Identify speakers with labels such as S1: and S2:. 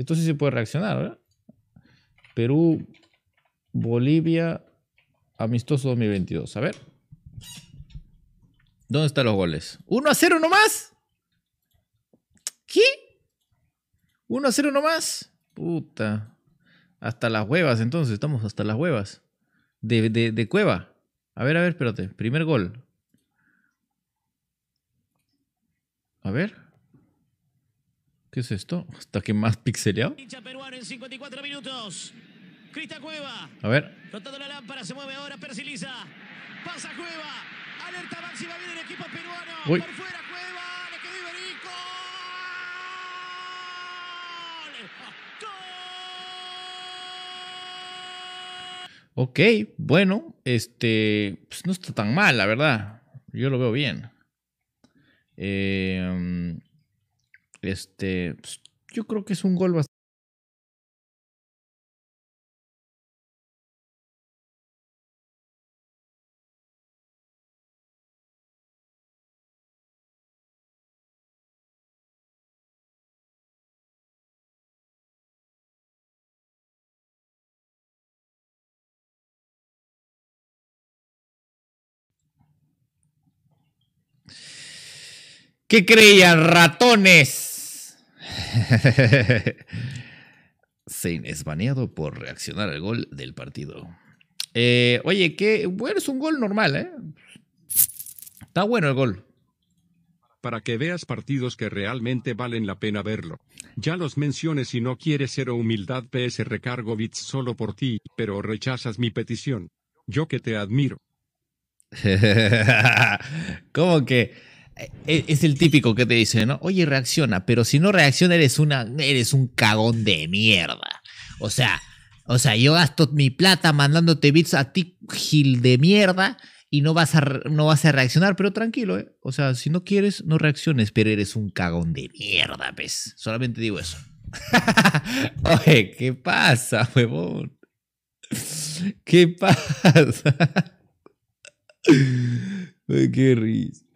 S1: Esto sí se puede reaccionar, ¿verdad? Perú, Bolivia, amistoso 2022. A ver. ¿Dónde están los goles? ¿1 a 0 nomás? ¿Qué? ¿1 a 0 nomás? Puta. Hasta las huevas entonces, estamos hasta las huevas. De, de cueva. A ver, a ver, espérate. Primer gol. A ver. ¿Qué es esto? ¿Hasta qué más pixeleado? en 54 minutos. Crista Cueva. A ver. Rotando la lámpara, se mueve ahora Persiliza.
S2: Pasa Cueva. Alerta máxima viene el equipo peruano. Por fuera Cueva. Le quedó Iberico.
S1: ¡Gol! Ok, bueno, este, pues no está tan mal, la verdad. Yo lo veo bien. Eh, este, pues, yo creo que es un gol ¿Qué creían, ratones?
S2: Zane es baneado por reaccionar al gol del partido.
S1: Eh, oye, que bueno, es un gol normal, ¿eh? Está bueno el gol. Para que veas partidos que realmente valen la pena verlo. Ya los menciones si no quieres ser humildad PS recargo bits solo por ti, pero rechazas mi petición. Yo que te admiro. ¿Cómo
S2: que? Eh, eh, es el típico que te dice, ¿no? Oye, reacciona, pero si no reacciona eres una eres un cagón de mierda. O sea, o sea, yo gasto mi plata mandándote bits a ti gil de mierda y no vas a no vas a reaccionar, pero tranquilo, ¿eh? O sea, si no quieres no reacciones, pero eres un cagón de mierda, pues Solamente digo eso. Oye, ¿qué pasa, huevón?
S1: ¿Qué pasa? qué risa.